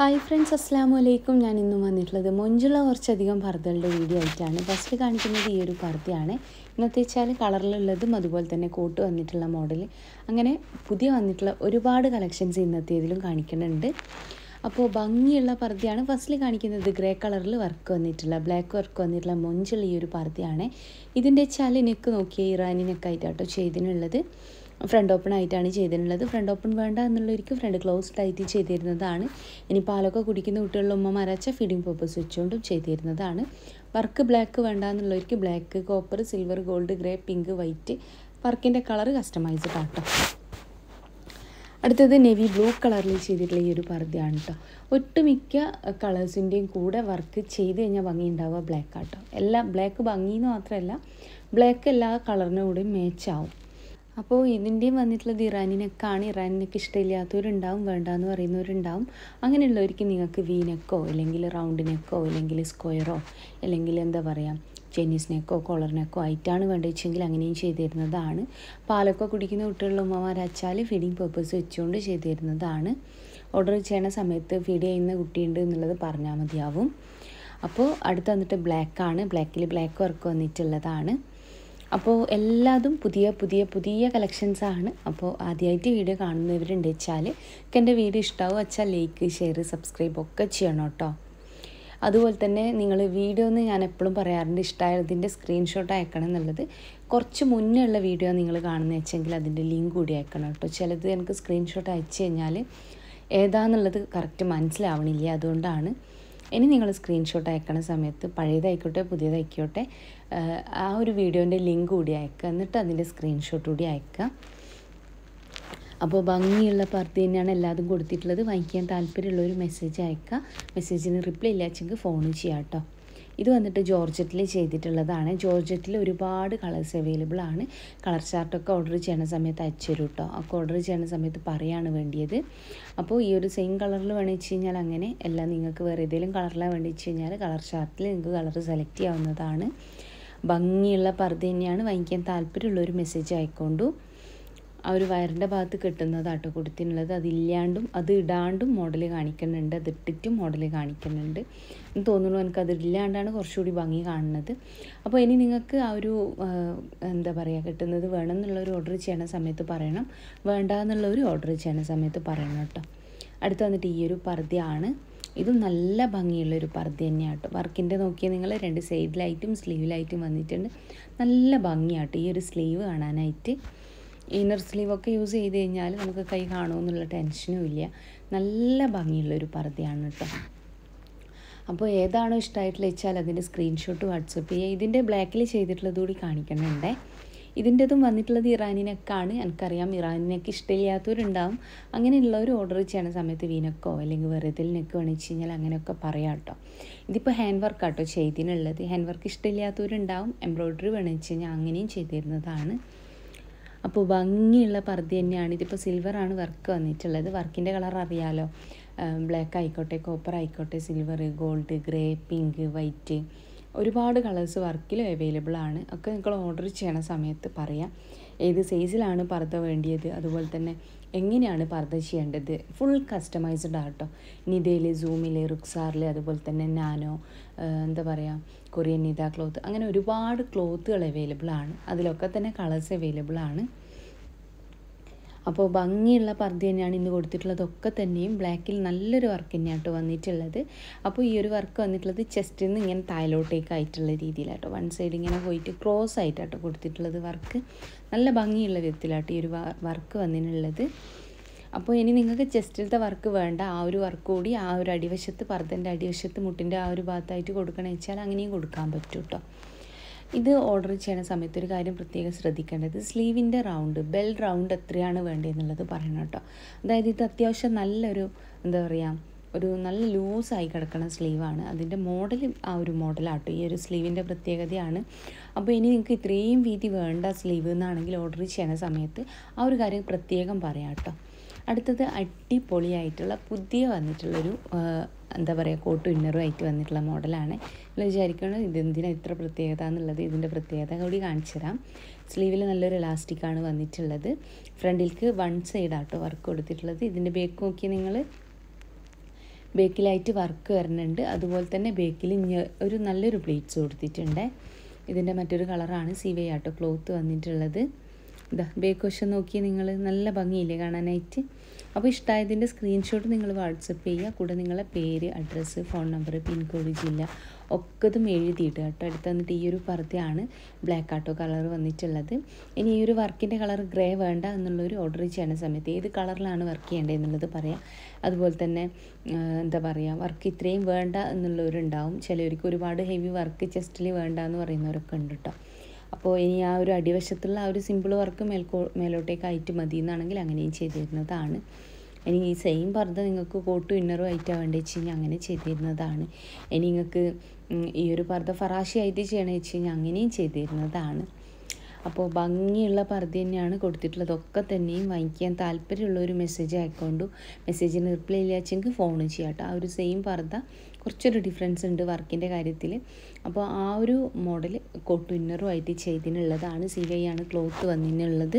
hi friends അസ്സാം വലൈക്കും ഞാൻ ഇന്നും വന്നിട്ടുള്ളത് മൊഞ്ചുള്ള കുറച്ചധികം പർദ്ദകളുടെ വീഡിയോ ആയിട്ടാണ് ഫസ്റ്റ് കാണിക്കുന്നത് ഈ ഒരു പർദ്ദയാണ് ഇന്നത്തെ വെച്ചാൽ കളറിലുള്ളതും അതുപോലെ തന്നെ കോട്ട് വന്നിട്ടുള്ള മോഡൽ അങ്ങനെ പുതിയ വന്നിട്ടുള്ള ഒരുപാട് കളക്ഷൻസ് ഇന്നത്തെ ഇതിലും കാണിക്കുന്നുണ്ട് അപ്പോൾ ഭംഗിയുള്ള പർദ്ദയാണ് ഫസ്റ്റിൽ കാണിക്കുന്നത് ഗ്രേ കളറിൽ വർക്ക് വന്നിട്ടുള്ള ബ്ലാക്ക് വർക്ക് വന്നിട്ടുള്ള മൊഞ്ചുള്ള ഈ ഒരു പർദ്ദയാണ് ഇതിൻ്റെ വെച്ചാൽ നെക്ക് നോക്കിയ ഇറാനി നെക്കായിട്ടാട്ടോ ചെയ്തിനുള്ളത് ഫ്രണ്ട് ഓപ്പൺ ആയിട്ടാണ് ചെയ്തിട്ടുള്ളത് ഫ്രണ്ട് ഓപ്പൺ വേണ്ട എന്നുള്ളവർക്ക് ഫ്രണ്ട് ക്ലോസ്ഡ് ആയിട്ട് ചെയ്തിരുന്നതാണ് ഇനി പാലൊക്കെ കുടിക്കുന്ന കുട്ടികളിൽ മരച്ച ഫീഡിങ് പർപ്പസ് വെച്ചുകൊണ്ടും ചെയ്തിരുന്നതാണ് വർക്ക് ബ്ലാക്ക് വേണ്ട എന്നുള്ളവർക്ക് black copper silver gold grey pink white വർക്കിൻ്റെ കളർ കസ്റ്റമൈസ് കാട്ടോ അടുത്തത് നെവി ബ്ലൂ കളറിൽ ചെയ്തിട്ടുള്ള ഈ ഒരു പർദ്ദയാണ് കേട്ടോ ഒട്ടുമിക്ക കളേഴ്സിൻ്റെയും കൂടെ വർക്ക് ചെയ്ത് കഴിഞ്ഞാൽ ഭംഗി ഉണ്ടാവുക ബ്ലാക്ക് ആട്ടോ എല്ലാ ബ്ലാക്ക് ഭംഗി എന്ന് മാത്രമല്ല ബ്ലാക്ക് എല്ലാ കളറിനും കൂടി മാച്ച് ആവും അപ്പോൾ ഇതിൻ്റെയും വന്നിട്ടുള്ളത് ഇറാനിനൊക്കെയാണ് ഇറാനിനൊക്കെ ഇഷ്ടമില്ലാത്തവരുണ്ടാവും വേണ്ട എന്ന് പറയുന്നവരുണ്ടാവും അങ്ങനെയുള്ളവർക്ക് നിങ്ങൾക്ക് വി അല്ലെങ്കിൽ റൗണ്ട് നെക്കോ അല്ലെങ്കിൽ സ്ക്വയറോ അല്ലെങ്കിൽ എന്താ പറയുക ചെന്നീസ് നെക്കോ കോളർ നെക്കോ ആയിട്ടാണ് അങ്ങനെയും ചെയ്തു തരുന്നതാണ് പാലൊക്കെ കുടിക്കുന്ന കുട്ടികളുടെ ഉമ്മമാർ ഫീഡിങ് പേർപ്പസ് വെച്ചുകൊണ്ട് ചെയ്തു തരുന്നതാണ് ഓർഡർ ചെയ്യണ സമയത്ത് ഫീഡ് ചെയ്യുന്ന കുട്ടിയുണ്ട് എന്നുള്ളത് പറഞ്ഞാൽ മതിയാവും അപ്പോൾ അടുത്ത് വന്നിട്ട് ബ്ലാക്കാണ് ബ്ലാക്കിൽ ബ്ലാക്ക് വർക്ക് വന്നിട്ടുള്ളതാണ് അപ്പോൾ എല്ലാതും പുതിയ പുതിയ പുതിയ കളക്ഷൻസാണ് അപ്പോൾ ആദ്യമായിട്ട് വീഡിയോ കാണുന്നവരുണ്ട് വെച്ചാൽ എൻ്റെ വീഡിയോ ഇഷ്ടമാവും വെച്ചാൽ ലൈക്ക് ഷെയർ സബ്സ്ക്രൈബ് ഒക്കെ ചെയ്യണം കേട്ടോ അതുപോലെ തന്നെ നിങ്ങൾ വീഡിയോ എന്ന് ഞാൻ എപ്പോഴും പറയാറുണ്ട് ഇഷ്ടമായതിൻ്റെ സ്ക്രീൻഷോട്ട് അയക്കണം എന്നുള്ളത് കുറച്ച് മുന്നേ ഉള്ള വീഡിയോ നിങ്ങൾ കാണുന്ന വെച്ചെങ്കിൽ അതിൻ്റെ ലിങ്ക് കൂടി അയക്കണം കേട്ടോ ചിലത് എനിക്ക് സ്ക്രീൻഷോട്ട് അയച്ചു കഴിഞ്ഞാൽ ഏതാന്നുള്ളത് കറക്റ്റ് മനസ്സിലാവണില്ല അതുകൊണ്ടാണ് ഇനി നിങ്ങൾ സ്ക്രീൻഷോട്ട് അയക്കണ സമയത്ത് പഴയതായിക്കോട്ടെ പുതിയതായിക്കോട്ടെ ആ ഒരു വീഡിയോൻ്റെ ലിങ്ക് കൂടി അയക്കുക എന്നിട്ട് അതിൻ്റെ സ്ക്രീൻഷോട്ട് കൂടി അയക്കുക അപ്പോൾ ഭംഗിയുള്ള പാർട്ടി തന്നെയാണ് എല്ലാതും കൊടുത്തിട്ടുള്ളത് വാങ്ങിക്കാൻ താല്പര്യമുള്ളൊരു മെസ്സേജ് അയക്കുക മെസ്സേജിന് റിപ്ലൈ ഇല്ലാച്ചെങ്കിൽ ഫോൺ ചെയ്യാം കേട്ടോ ഇത് വന്നിട്ട് ജോർജറ്റിൽ ചെയ്തിട്ടുള്ളതാണ് ജോർജറ്റിൽ ഒരുപാട് കളേഴ്സ് അവൈലബിൾ ആണ് കളർ ചാർട്ടൊക്കെ ഓർഡർ ചെയ്യണ സമയത്ത് അയച്ചുതരും കേട്ടോ ഒക്കെ ഓർഡർ ചെയ്യണ സമയത്ത് പറയാണ് വേണ്ടിയത് അപ്പോൾ ഈ ഒരു സെയിം കളറിൽ വെച്ച് കഴിഞ്ഞാൽ അങ്ങനെ എല്ലാം നിങ്ങൾക്ക് വേറെ ഏതെങ്കിലും കളറിലാണ് വെച്ച് കഴിഞ്ഞാൽ കളർ ചാർട്ടിൽ നിങ്ങൾക്ക് കളർ സെലക്ട് ചെയ്യാവുന്നതാണ് ഭംഗിയുള്ള പർദ്ദ തന്നെയാണ് വാങ്ങിക്കാൻ താല്പര്യമുള്ളൊരു മെസ്സേജ് ആയിക്കൊണ്ടു ആ ഒരു വയറിൻ്റെ ഭാഗത്ത് കിട്ടുന്നത് കൊടുത്തിട്ടുള്ളത് അതില്ലാണ്ടും അത് ഇടാണ്ടും മോഡൽ കാണിക്കുന്നുണ്ട് അത് ഇട്ടിട്ടും മോഡൽ കാണിക്കുന്നുണ്ട് എന്ന് തോന്നുന്നു എനിക്ക് അത് ഇല്ലാണ്ടാണ് കുറച്ചുകൂടി ഭംഗി കാണുന്നത് അപ്പോൾ ഇനി നിങ്ങൾക്ക് ആ ഒരു എന്താ പറയുക കിട്ടുന്നത് വേണം ഒരു ഓർഡർ ചെയ്യണ സമയത്ത് പറയണം വേണ്ട ഒരു ഓർഡർ ചെയ്യണ സമയത്ത് പറയണം കേട്ടോ അടുത്ത് വന്നിട്ട് ഈ ഒരു പർദ്ദയാണ് ഇത് നല്ല ഭംഗിയുള്ളൊരു പർദ്ദ തന്നെയാണ് കേട്ടോ വർക്കിൻ്റെ നോക്കിയാൽ നിങ്ങൾ രണ്ട് സൈഡിലായിട്ടും സ്ലീവിലായിട്ടും വന്നിട്ടുണ്ട് നല്ല ഭംഗിയാട്ടോ ഈ ഒരു സ്ലീവ് കാണാനായിട്ട് ഇന്നർ സ്ലീവൊക്കെ യൂസ് ചെയ്ത് കഴിഞ്ഞാൽ നമുക്ക് കൈ കാണുമെന്നുള്ള ടെൻഷനും ഇല്ല നല്ല ഭംഗിയുള്ളൊരു പർദ്ദയാണ് കേട്ടോ അപ്പോൾ ഏതാണോ ഇഷ്ടമായിട്ടുള്ള വെച്ചാൽ അതിൻ്റെ സ്ക്രീൻഷോട്ട് വാട്സപ്പ് ചെയ്യുക ഇതിൻ്റെ ബ്ലാക്കിൽ ചെയ്തിട്ടുള്ളത് കൂടി കാണിക്കണുണ്ടേ ഇതിൻ്റെതും വന്നിട്ടുള്ളത് ഇറാനിനൊക്കെയാണ് എനിക്കറിയാം ഇറാനിനൊക്കെ ഇഷ്ടമില്ലാത്തവരുണ്ടാവും അങ്ങനെയുള്ളവർ ഓർഡർ ചെയ്യണ സമയത്ത് വീനക്കോ അല്ലെങ്കിൽ വെറുതലിനൊക്കെ വേണമെന്ന് കഴിഞ്ഞാൽ അങ്ങനെയൊക്കെ പറയാം കേട്ടോ ഇതിപ്പോൾ ഹാൻഡ് വർക്ക് ആട്ടോ ചെയ്തിനുള്ളത് ഹാൻഡ് വർക്ക് ഇഷ്ടമില്ലാത്തവരുണ്ടാവും എംബ്രോയ്ഡറി വെച്ച് കഴിഞ്ഞാൽ അങ്ങനെയും ചെയ്തിരുന്നതാണ് അപ്പോൾ ഭംഗിയുള്ള പർദ്ദ തന്നെയാണ് ഇതിപ്പോൾ സിൽവറാണ് വർക്ക് വന്നിട്ടുള്ളത് വർക്കിൻ്റെ കളർ അറിയാലോ ബ്ലാക്ക് ആയിക്കോട്ടെ കോപ്പർ ആയിക്കോട്ടെ silver gold grey pink white ഒരുപാട് കളേഴ്സ് വർക്കിൽ അവൈലബിൾ ആണ് ഒക്കെ നിങ്ങൾ ഓർഡർ ചെയ്യണ സമയത്ത് പറയാം ഏത് സൈസിലാണ് പർദ്ദ വേണ്ടിയത് അതുപോലെ തന്നെ എങ്ങനെയാണ് പർദ്ദ ചെയ്യേണ്ടത് ഫുൾ കസ്റ്റമൈസ്ഡ് ആട്ടോ നിതയിൽ സൂമിൽ റുക്സാറിൽ അതുപോലെ തന്നെ നാനോ എന്താ പറയുക കൊറിയൻ നിത ക്ലോത്ത് അങ്ങനെ ഒരുപാട് ക്ലോത്തുകൾ അവൈലബിൾ ആണ് അതിലൊക്കെ തന്നെ കളേഴ്സ് അവൈലബിൾ ആണ് അപ്പോൾ ഭംഗിയുള്ള പർദ്ദ തന്നെയാണ് ഇന്ന് കൊടുത്തിട്ടുള്ളതൊക്കെ തന്നെയും ബ്ലാക്കിൽ നല്ലൊരു വർക്ക് തന്നെയാണ് കേട്ടോ വന്നിട്ടുള്ളത് അപ്പോൾ ഈ ഒരു വർക്ക് വന്നിട്ടുള്ളത് ചെസ്റ്റിൽ നിന്ന് ഇങ്ങനെ താഴോട്ടേക്ക് ആയിട്ടുള്ള രീതിയിലാട്ടോ വൺ സൈഡ് ഇങ്ങനെ പോയിട്ട് ക്രോസ് ആയിട്ടാട്ടോ കൊടുത്തിട്ടുള്ളത് വർക്ക് നല്ല ഭംഗിയുള്ള വിധത്തിലാട്ടോ ഈ ഒരു വർക്ക് വന്നിട്ടുള്ളത് അപ്പോൾ ഇനി നിങ്ങൾക്ക് ചെസ്റ്റിലത്തെ വർക്ക് വേണ്ട ആ ഒരു വർക്ക് കൂടി ആ ഒരു അടിവശത്ത് പർദ്ദൻ്റെ അടിവശത്ത് മുട്ടിൻ്റെ ആ ഒരു ഭാഗത്തായിട്ട് കൊടുക്കണമെന്ന് വെച്ചാൽ അങ്ങനെയും കൊടുക്കാൻ പറ്റും കേട്ടോ ഇത് ഓർഡർ ചെയ്യുന്ന സമയത്ത് ഒരു കാര്യം പ്രത്യേകം ശ്രദ്ധിക്കേണ്ടത് സ്ലീവിൻ്റെ റൗണ്ട് ബെൽ റൗണ്ട് എത്രയാണ് വേണ്ടതെന്നുള്ളത് പറയണം കേട്ടോ അതായത് ഇത് അത്യാവശ്യം നല്ലൊരു എന്താ പറയുക ഒരു നല്ല ലൂസായി കിടക്കുന്ന സ്ലീവാണ് അതിൻ്റെ മോഡൽ ആ ഒരു മോഡലാട്ടോ ഈ ഒരു സ്ലീവിൻ്റെ പ്രത്യേകതയാണ് അപ്പോൾ ഇനി നിങ്ങൾക്ക് ഇത്രയും വീതി വേണ്ട സ്ലീവ് എന്നാണെങ്കിൽ ഓർഡർ ചെയ്യുന്ന സമയത്ത് ആ ഒരു കാര്യം പ്രത്യേകം പറയാം കേട്ടോ അടുത്തത് അടിപൊളിയായിട്ടുള്ള പുതിയ വന്നിട്ടുള്ളൊരു എന്താ പറയുക കോട്ടും ഇന്നറും ആയിട്ട് വന്നിട്ടുള്ള മോഡലാണ് നിങ്ങൾ വിചാരിക്കണം ഇതെന്തിനാണ് ഇത്ര പ്രത്യേകത എന്നുള്ളത് ഇതിൻ്റെ പ്രത്യേകത കൂടി കാണിച്ചു സ്ലീവിൽ നല്ലൊരു ഇലാസ്റ്റിക്കാണ് വന്നിട്ടുള്ളത് ഫ്രണ്ടിലേക്ക് വൺ സൈഡാട്ടോ വർക്ക് കൊടുത്തിട്ടുള്ളത് ഇതിൻ്റെ ബേക്ക് നോക്കി നിങ്ങൾ ബേക്കിലായിട്ട് വർക്ക് വരുന്നുണ്ട് അതുപോലെ തന്നെ ബേക്കിൽ ഒരു നല്ലൊരു പ്ലേറ്റ്സ് കൊടുത്തിട്ടുണ്ട് ഇതിൻ്റെ മറ്റൊരു കളറാണ് ആട്ടോ ക്ലോത്ത് വന്നിട്ടുള്ളത് ഇതാ ബേക്ക് വശം നോക്കി നിങ്ങൾ നല്ല ഭംഗിയില്ലേ കാണാനായിട്ട് അപ്പോൾ ഇഷ്ടമായതിൻ്റെ സ്ക്രീൻഷോട്ട് നിങ്ങൾ വാട്സപ്പ് ചെയ്യുക കൂടെ നിങ്ങളുടെ പേര് അഡ്രസ്സ് ഫോൺ നമ്പർ പിൻകോഡ് ജില്ല ഒക്കതും എഴുതിയിട്ട് കേട്ടോ അടുത്ത് വന്നിട്ട് ഈ ഒരു പർദ്ദയാണ് ബ്ലാക്ക് ആട്ടോ കളർ വന്നിട്ടുള്ളത് ഇനി ഈ ഒരു വർക്കിൻ്റെ കളർ ഗ്രേ വേണ്ട എന്നുള്ളൊരു ഓർഡർ ചെയ്യുന്ന സമയത്ത് ഏത് കളറിലാണ് വർക്ക് ചെയ്യേണ്ടത് എന്നുള്ളത് പറയാം അതുപോലെ തന്നെ എന്താ പറയുക വർക്ക് ഇത്രയും വേണ്ട എന്നുള്ളവരുണ്ടാവും ചിലവർക്ക് ഒരുപാട് ഹെവി വർക്ക് ചെസ്റ്റിൽ വേണ്ട എന്ന് പറയുന്നവരൊക്കെ ഉണ്ട് കേട്ടോ അപ്പോൾ ഇനി ആ ഒരു അടിവശത്തുള്ള ആ ഒരു സിമ്പിൾ വർക്ക് മേൽക്കോ മേലോട്ടേക്ക് ആയിട്ട് മതി എന്നാണെങ്കിൽ അങ്ങനെയും ചെയ്തിരുന്നതാണ് ഇനി ഈ സെയിം പർദ്ദ നിങ്ങൾക്ക് കോട്ടും ഇന്നറും ആയിട്ടാണ് വേണ്ടി വെച്ച് കഴിഞ്ഞാൽ അങ്ങനെ ചെയ്തിരുന്നതാണ് ഇനി നിങ്ങൾക്ക് ഈ ഒരു പർദ്ദ ആയിട്ട് ചെയ്യണമെന്ന് വെച്ച് കഴിഞ്ഞാൽ അങ്ങനെയും ചെയ്തിരുന്നതാണ് അപ്പോൾ ഭംഗിയുള്ള പർദ്ധ തന്നെയാണ് കൊടുത്തിട്ടുള്ളത് ഒക്കെ തന്നെയും വാങ്ങിക്കാൻ താല്പര്യമുള്ള ഒരു മെസ്സേജ് ആയിക്കൊണ്ടു മെസ്സേജിന് റിപ്ലൈ ഇല്ലാച്ചെങ്കിൽ ഫോൺ ചെയ്യാട്ടോ ആ ഒരു സെയിം പർദ്ധ കുറച്ചൊരു ഡിഫറൻസ് ഉണ്ട് വർക്കിൻ്റെ കാര്യത്തിൽ അപ്പോൾ ആ ഒരു മോഡൽ കോട്ട് ആയിട്ട് ചെയ്തിനുള്ളതാണ് സി വൈ ആണ് ക്ലോത്ത് വന്നിനുള്ളത്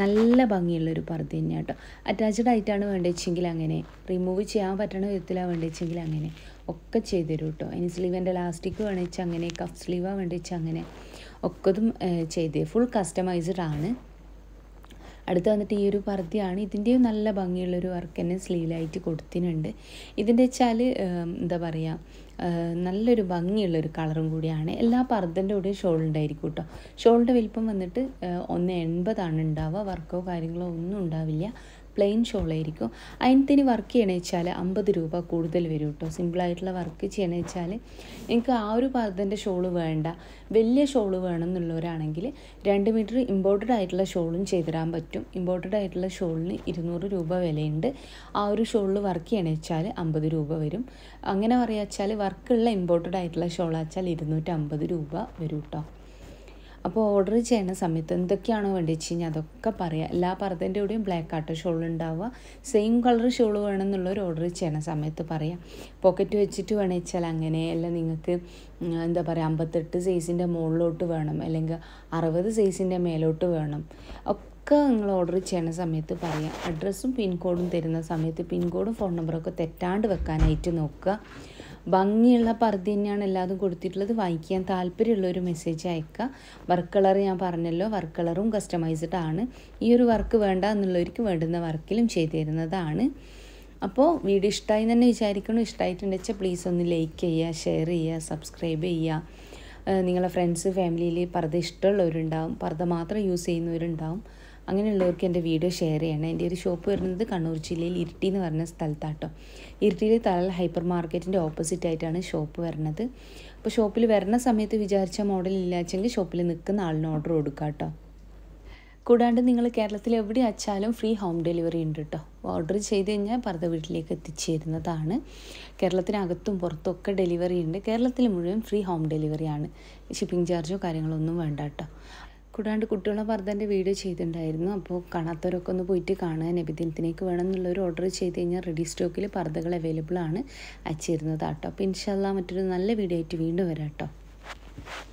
നല്ല ഭംഗിയുള്ളൊരു പർദ്ദ തന്നെയാണ് കേട്ടോ അറ്റാച്ച്ഡ് ആയിട്ടാണ് വെച്ചെങ്കിൽ അങ്ങനെ റിമൂവ് ചെയ്യാൻ പറ്റണ വിധത്തിലാണ് വെച്ചെങ്കിൽ അങ്ങനെ ഒക്കെ തരും കേട്ടോ ഇനി സ്ലീവിൻ്റെ ലാസ്റ്റിക്ക് വേണമെന്ന് അങ്ങനെ കഫ് സ്ലീവാണ് വെച്ചാൽ അങ്ങനെ ഒക്കതും ചെയ്ത് ഫുൾ കസ്റ്റമൈസ്ഡ് ആണ് അടുത്ത് വന്നിട്ട് ഈ ഒരു പർദ്ദയാണ് ഇതിൻ്റെയും നല്ല ഭംഗിയുള്ളൊരു വർക്ക് തന്നെ സ്ലീവിലായിട്ട് കൊടുത്തിട്ടുണ്ട് ഇതിൻ്റെ വെച്ചാൽ എന്താ പറയുക നല്ലൊരു ഭംഗിയുള്ളൊരു കളറും കൂടിയാണ് എല്ലാ പർദ്ദൻ്റെ കൂടെ ഷോൾഡ് കേട്ടോ ഷോൾഡ് വലിപ്പം വന്നിട്ട് ഒന്ന് എൺപതാണ് ഉണ്ടാവുക വർക്കോ കാര്യങ്ങളോ ഒന്നും ഉണ്ടാവില്ല പ്ലെയിൻ ഷോളായിരിക്കും അതിനത്തിന് വർക്ക് ചെയ്യണ വെച്ചാൽ അമ്പത് രൂപ കൂടുതൽ വരും കേട്ടോ സിമ്പിളായിട്ടുള്ള വർക്ക് ചെയ്യണ വെച്ചാൽ എനിക്ക് ആ ഒരു പാദത്തിൻ്റെ ഷോള് വേണ്ട വലിയ ഷോള് വേണം എന്നുള്ളവരാണെങ്കിൽ രണ്ട് മീറ്റർ ഇമ്പോർട്ടഡ് ആയിട്ടുള്ള ഷോളും ചെയ്തിടാൻ പറ്റും ഇമ്പോർട്ടഡ് ആയിട്ടുള്ള ഷോളിന് ഇരുന്നൂറ് രൂപ വിലയുണ്ട് ആ ഒരു ഷോളിൽ വർക്ക് ചെയ്യണ വെച്ചാൽ അമ്പത് രൂപ വരും അങ്ങനെ പറയുക വെച്ചാൽ വർക്കുള്ള ഇമ്പോർട്ടഡ് ആയിട്ടുള്ള ഷോളാച്ചാൽ ഇരുന്നൂറ്റമ്പത് രൂപ വരും കേട്ടോ അപ്പോൾ ഓർഡർ ചെയ്യുന്ന സമയത്ത് എന്തൊക്കെയാണോ വേണ്ടത് വെച്ച് കഴിഞ്ഞാൽ അതൊക്കെ പറയാം എല്ലാ പർദ്ദൻ്റെ കൂടെയും ബ്ലാക്ക് ആട്ടോ ഷോൾ ഉണ്ടാവുക സെയിം കളർ ഷോൾ ഒരു ഓർഡർ ചെയ്യണ സമയത്ത് പറയാം പോക്കറ്റ് വെച്ചിട്ട് വേണമെന്ന് വെച്ചാൽ അങ്ങനെ അല്ല നിങ്ങൾക്ക് എന്താ പറയുക അമ്പത്തെട്ട് സൈസിൻ്റെ മുകളിലോട്ട് വേണം അല്ലെങ്കിൽ അറുപത് സൈസിൻ്റെ മേലോട്ട് വേണം ഒക്കെ നിങ്ങൾ ഓർഡർ ചെയ്യണ സമയത്ത് പറയാം അഡ്രസ്സും പിൻകോഡും തരുന്ന സമയത്ത് പിൻകോഡും ഫോൺ ഒക്കെ തെറ്റാണ്ട് വെക്കാനായിട്ട് നോക്കുക ഭംഗിയുള്ള പർദ്ദ തന്നെയാണ് എല്ലാതും കൊടുത്തിട്ടുള്ളത് വായിക്കാൻ താല്പര്യമുള്ള ഒരു മെസ്സേജ് അയക്കുക വർക്ക് കളർ ഞാൻ പറഞ്ഞല്ലോ വർക്ക് കളറും കസ്റ്റമൈസ്ഡ് ആണ് ഈ ഒരു വർക്ക് വേണ്ട എന്നുള്ളവർക്ക് വേണ്ടുന്ന വർക്കിലും ചെയ്തു തരുന്നതാണ് അപ്പോൾ വീഡിയോ ഇഷ്ടമായി തന്നെ വിചാരിക്കണം ഇഷ്ടമായിട്ടുണ്ടെന്ന് വെച്ചാൽ പ്ലീസ് ഒന്ന് ലൈക്ക് ചെയ്യുക ഷെയർ ചെയ്യുക സബ്സ്ക്രൈബ് ചെയ്യുക നിങ്ങളുടെ ഫ്രണ്ട്സ് ഫാമിലിയിൽ പർദ്ദ ഇഷ്ടമുള്ളവരുണ്ടാവും പർദ്ദ മാത്രം യൂസ് ചെയ്യുന്നവരുണ്ടാവും അങ്ങനെയുള്ളവർക്ക് എൻ്റെ വീഡിയോ ഷെയർ ചെയ്യണം എൻ്റെ ഒരു ഷോപ്പ് വരുന്നത് കണ്ണൂർ ജില്ലയിൽ ഇരിട്ടി എന്ന് പറഞ്ഞ സ്ഥലത്താട്ടോ ഇരിട്ടിയിലെ തലൽ ഹൈപ്പർ മാർക്കറ്റിൻ്റെ ഓപ്പോസിറ്റ് ആയിട്ടാണ് ഷോപ്പ് വരുന്നത് അപ്പോൾ ഷോപ്പിൽ വരുന്ന സമയത്ത് വിചാരിച്ച മോഡൽ ഇല്ലാച്ചെങ്കിൽ ഷോപ്പിൽ നിൽക്കുന്ന ആളിന് ഓർഡർ കൊടുക്കാം കേട്ടോ കൂടാണ്ട് നിങ്ങൾ കേരളത്തിൽ എവിടെ അച്ചാലും ഫ്രീ ഹോം ഡെലിവറി ഉണ്ട് കേട്ടോ ഓർഡർ ചെയ്ത് കഴിഞ്ഞാൽ പർദ്ദ വീട്ടിലേക്ക് എത്തിച്ചേരുന്നതാണ് കേരളത്തിനകത്തും പുറത്തൊക്കെ ഡെലിവറി ഉണ്ട് കേരളത്തിൽ മുഴുവൻ ഫ്രീ ഹോം ഡെലിവറിയാണ് ഷിപ്പിംഗ് ചാർജോ കാര്യങ്ങളൊന്നും വേണ്ട കേട്ടോ കൂടാണ്ട് കുട്ടികളെ വർദ്ധൻ്റെ വീഡിയോ ചെയ്തിട്ടുണ്ടായിരുന്നു അപ്പോൾ കാണാത്തവരൊക്കെ ഒന്ന് പോയിട്ട് കാണുക നബിദിനത്തിലേക്ക് വേണം എന്നുള്ളൊരു ഓർഡർ ചെയ്ത് കഴിഞ്ഞാൽ റെഡി സ്റ്റോക്കിൽ പർദ്ദകൾ അവൈലബിൾ ആണ് അയച്ചിരുന്നത് കേട്ടോ അപ്പോൾ ഇൻഷാല്ല മറ്റൊരു നല്ല വീഡിയോ ആയിട്ട് വീണ്ടും വരാം കേട്ടോ